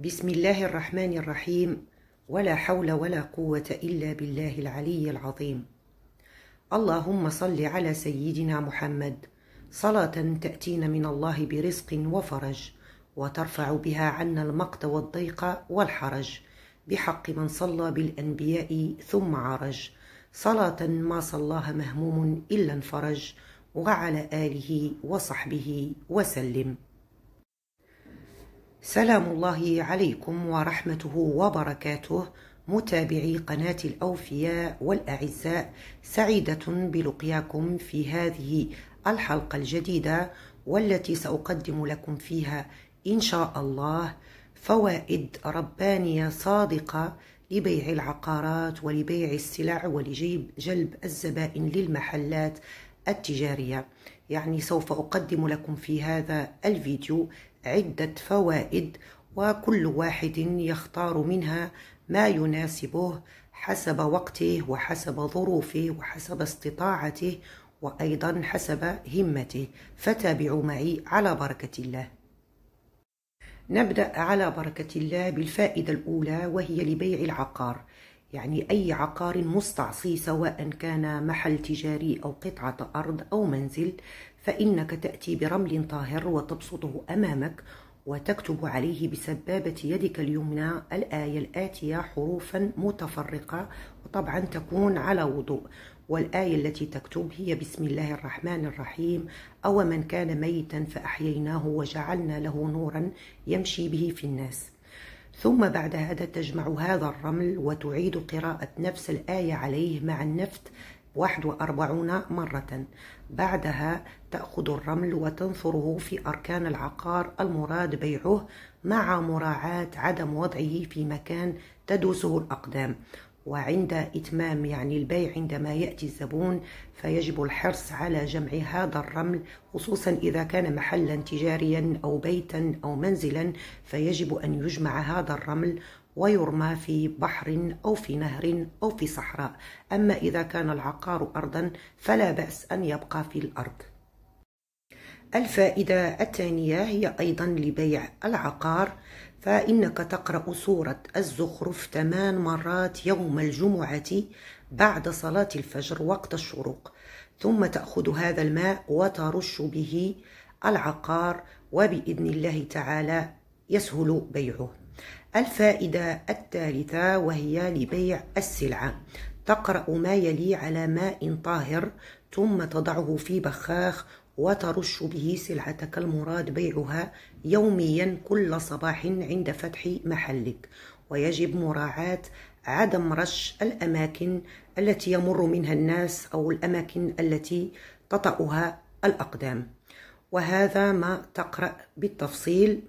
بسم الله الرحمن الرحيم ولا حول ولا قوة إلا بالله العلي العظيم اللهم صل على سيدنا محمد صلاة تأتينا من الله برزق وفرج وترفع بها عنا المقت والضيق والحرج بحق من صلى بالأنبياء ثم عرج صلاة ما صلاها مهموم إلا انفرج وعلى آله وصحبه وسلم سلام الله عليكم ورحمته وبركاته متابعي قناة الأوفياء والأعزاء سعيدة بلقياكم في هذه الحلقة الجديدة والتي سأقدم لكم فيها إن شاء الله فوائد ربانية صادقة لبيع العقارات ولبيع السلع ولجيب جلب الزبائن للمحلات التجارية يعني سوف أقدم لكم في هذا الفيديو عدة فوائد وكل واحد يختار منها ما يناسبه حسب وقته وحسب ظروفه وحسب استطاعته وأيضا حسب همته فتابعوا معي على بركة الله نبدأ على بركة الله بالفائدة الأولى وهي لبيع العقار يعني أي عقار مستعصي سواء كان محل تجاري أو قطعة أرض أو منزل فإنك تأتي برمل طاهر وتبسطه أمامك وتكتب عليه بسبابة يدك اليمنى الآية الآتية حروفا متفرقة وطبعا تكون على وضوء والآية التي تكتب هي بسم الله الرحمن الرحيم أو من كان ميتا فأحييناه وجعلنا له نورا يمشي به في الناس ثم بعد هذا تجمع هذا الرمل وتعيد قراءة نفس الآية عليه مع النفت 41 مرة بعدها تأخذ الرمل وتنثره في أركان العقار المراد بيعه مع مراعاة عدم وضعه في مكان تدوسه الأقدام وعند إتمام يعني البيع عندما يأتي الزبون فيجب الحرص على جمع هذا الرمل خصوصا إذا كان محلا تجاريا أو بيتا أو منزلا فيجب أن يجمع هذا الرمل ويرمى في بحر أو في نهر أو في صحراء أما إذا كان العقار أرضا فلا بأس أن يبقى في الأرض الفائدة الثانية هي أيضا لبيع العقار فإنك تقرأ سورة الزخرف ثمان مرات يوم الجمعة بعد صلاة الفجر وقت الشروق ثم تأخذ هذا الماء وترش به العقار وبإذن الله تعالى يسهل بيعه الفائدة الثالثة وهي لبيع السلعة تقرأ ما يلي على ماء طاهر ثم تضعه في بخاخ وترش به سلعتك المراد بيعها يوميا كل صباح عند فتح محلك ويجب مراعاة عدم رش الأماكن التي يمر منها الناس أو الأماكن التي تطأها الأقدام وهذا ما تقرأ بالتفصيل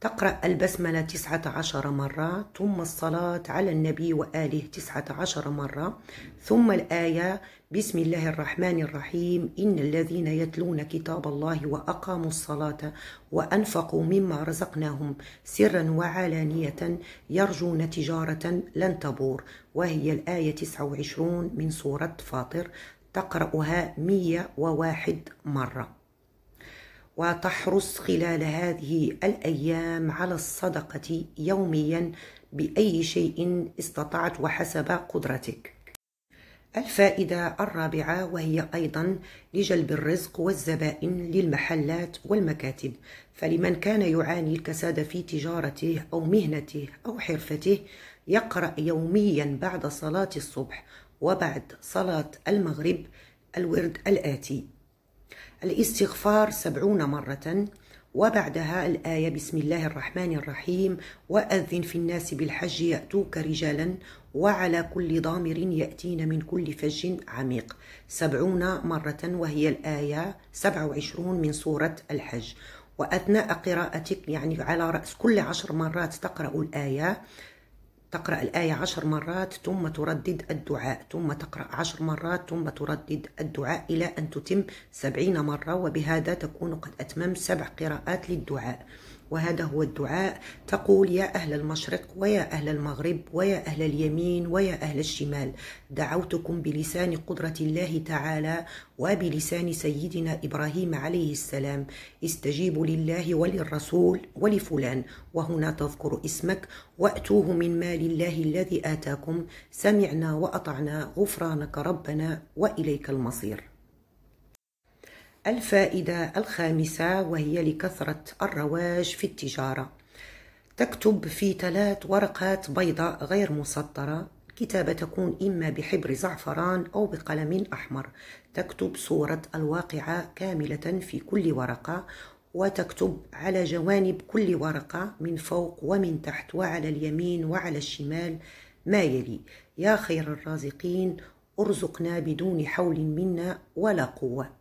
تقرأ البسملة تسعة عشر مرة ثم الصلاة على النبي وآله تسعة عشر مرة ثم الآية بسم الله الرحمن الرحيم إن الذين يتلون كتاب الله وأقاموا الصلاة وأنفقوا مما رزقناهم سرا وعلانية يرجون تجارة لن تبور وهي الآية تسعة وعشرون من سورة فاطر تقرأها مية وواحد مرة وتحرص خلال هذه الأيام على الصدقة يوميا بأي شيء استطعت وحسب قدرتك. الفائدة الرابعة وهي أيضا لجلب الرزق والزبائن للمحلات والمكاتب، فلمن كان يعاني الكساد في تجارته أو مهنته أو حرفته يقرأ يوميا بعد صلاة الصبح وبعد صلاة المغرب الورد الآتي: الاستغفار سبعون مرة وبعدها الآية بسم الله الرحمن الرحيم وأذن في الناس بالحج يأتوك رجالا وعلى كل ضامر يأتين من كل فج عميق سبعون مرة وهي الآية سبع وعشرون من سورة الحج وأثناء قراءتك يعني على رأس كل عشر مرات تقرأ الآية تقرأ الآية عشر مرات ثم تردد الدعاء ثم تقرأ عشر مرات ثم تردد الدعاء إلى أن تتم سبعين مرة وبهذا تكون قد أتممت سبع قراءات للدعاء وهذا هو الدعاء تقول يا أهل المشرق ويا أهل المغرب ويا أهل اليمين ويا أهل الشمال دعوتكم بلسان قدرة الله تعالى وبلسان سيدنا إبراهيم عليه السلام استجيبوا لله وللرسول ولفلان وهنا تذكر اسمك وأتوه من مال الله الذي آتاكم سمعنا وأطعنا غفرانك ربنا وإليك المصير الفائدة الخامسة وهي لكثرة الرواج في التجارة تكتب في ثلاث ورقات بيضاء غير مسطرة الكتابة تكون إما بحبر زعفران أو بقلم أحمر تكتب صورة الواقعة كاملة في كل ورقة وتكتب على جوانب كل ورقة من فوق ومن تحت وعلى اليمين وعلى الشمال ما يلي يا خير الرازقين ارزقنا بدون حول منا ولا قوه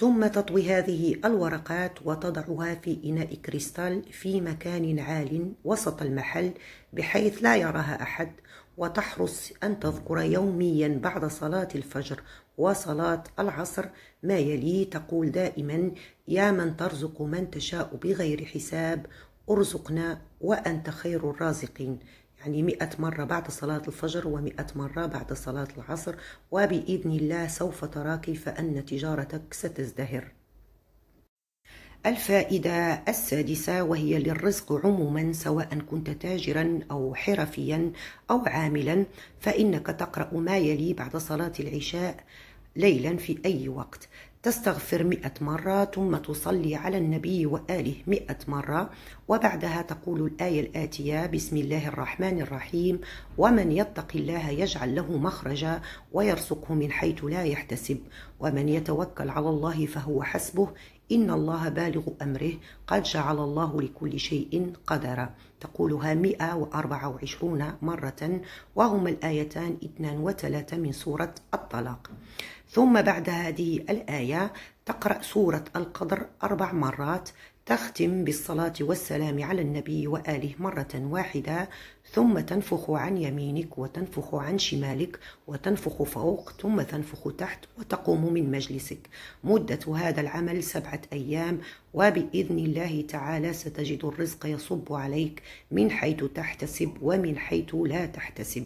ثم تطوي هذه الورقات وتضعها في إناء كريستال في مكان عال وسط المحل بحيث لا يراها أحد وتحرص أن تذكر يوميا بعد صلاة الفجر وصلاة العصر ما يلي تقول دائما يا من ترزق من تشاء بغير حساب ارزقنا وأنت خير الرازقين يعني مئة مرة بعد صلاة الفجر ومئة مرة بعد صلاة العصر وبإذن الله سوف ترى كيف أن تجارتك ستزدهر الفائدة السادسة وهي للرزق عموما سواء كنت تاجرا أو حرفيا أو عاملا فإنك تقرأ ما يلي بعد صلاة العشاء ليلا في أي وقت تستغفر مئة مرة ثم تصلي على النبي وآله مئة مرة وبعدها تقول الآية الآتية بسم الله الرحمن الرحيم ومن يتق الله يجعل له مخرجا ويرزقه من حيث لا يحتسب ومن يتوكل على الله فهو حسبه إن الله بالغ أمره قد جعل الله لكل شيء قدرا تقولها 124 مرة وهما الآيتان 2 و3 من سورة الطلاق ثم بعد هذه الآية تقرأ سورة القدر أربع مرات تختم بالصلاة والسلام على النبي وآله مرة واحدة ثم تنفخ عن يمينك وتنفخ عن شمالك وتنفخ فوق ثم تنفخ تحت وتقوم من مجلسك مدة هذا العمل سبعة أيام وبإذن الله تعالى ستجد الرزق يصب عليك من حيث تحتسب ومن حيث لا تحتسب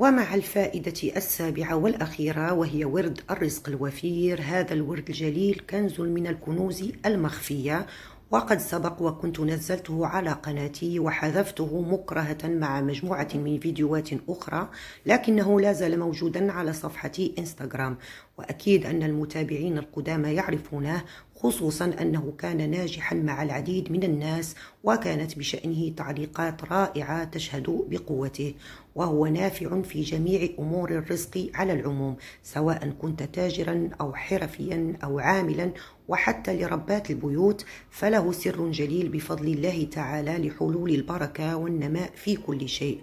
ومع الفائدة السابعة والأخيرة وهي ورد الرزق الوفير هذا الورد الجليل كنز من الكنوز المخفية وقد سبق وكنت نزلته على قناتي وحذفته مكرهة مع مجموعة من فيديوهات أخرى لكنه لازال موجودا على صفحتي إنستغرام وأكيد أن المتابعين القدامى يعرفونه خصوصا أنه كان ناجحا مع العديد من الناس وكانت بشأنه تعليقات رائعة تشهد بقوته وهو نافع في جميع أمور الرزق على العموم سواء كنت تاجرا أو حرفيا أو عاملا وحتى لربات البيوت فله سر جليل بفضل الله تعالى لحلول البركة والنماء في كل شيء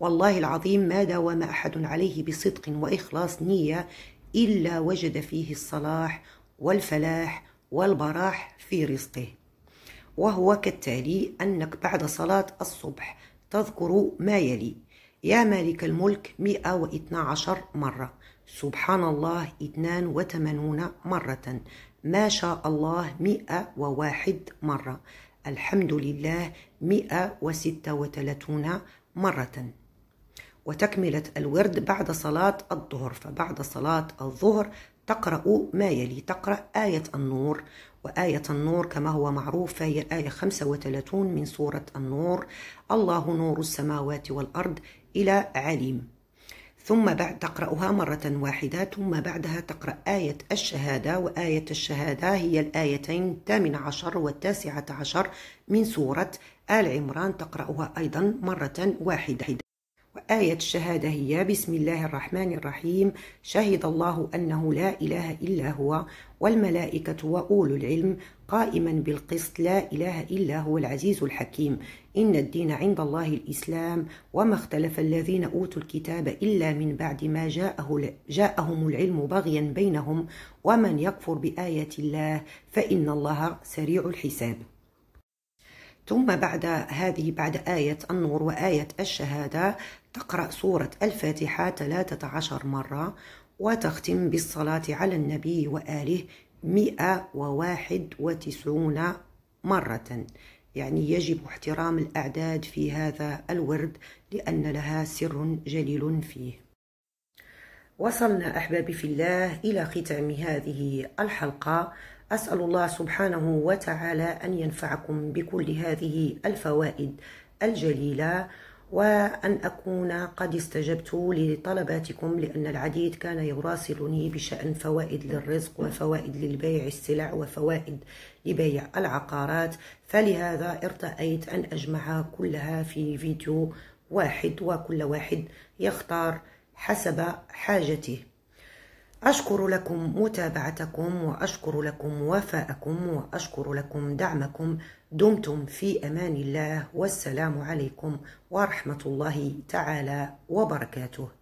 والله العظيم ما داوم أحد عليه بصدق وإخلاص نية إلا وجد فيه الصلاح والفلاح والبراح في رزقه وهو كالتالي أنك بعد صلاة الصبح تذكر ما يلي يا مالك الملك 112 مرة سبحان الله 82 مرة ما شاء الله 101 مرة الحمد لله 136 مرة وتكملة الورد بعد صلاة الظهر فبعد صلاة الظهر تقرأ ما يلي تقرأ آية النور وآية النور كما هو معروف فهي الآية 35 من سورة النور الله نور السماوات والأرض إلى عليم ثم بعد تقرأها مرة واحدة ثم بعدها تقرأ آية الشهادة وآية الشهادة هي الآيتين الثامن عشر والتاسعة عشر من سورة آل عمران تقرأها أيضا مرة واحدة وآية الشهادة هي بسم الله الرحمن الرحيم شهد الله أنه لا إله إلا هو والملائكة وأولو العلم قائما بالقسط لا إله إلا هو العزيز الحكيم إن الدين عند الله الإسلام وما اختلف الذين أوتوا الكتاب إلا من بعد ما جاءه جاءهم العلم بغيا بينهم ومن يكفر بآية الله فإن الله سريع الحساب ثم بعد هذه بعد آية النور وآية الشهادة تقرأ سورة الفاتحة 13 مرة وتختم بالصلاة على النبي وآله 191 مرة يعني يجب احترام الأعداد في هذا الورد لأن لها سر جليل فيه وصلنا أحبابي في الله إلى ختام هذه الحلقة أسأل الله سبحانه وتعالى أن ينفعكم بكل هذه الفوائد الجليلة وأن أكون قد استجبت لطلباتكم لأن العديد كان يراسلني بشأن فوائد للرزق وفوائد للبيع السلع وفوائد لبيع العقارات فلهذا ارتأيت أن أجمع كلها في فيديو واحد وكل واحد يختار حسب حاجته أشكر لكم متابعتكم وأشكر لكم وفاءكم وأشكر لكم دعمكم دمتم في أمان الله والسلام عليكم ورحمة الله تعالى وبركاته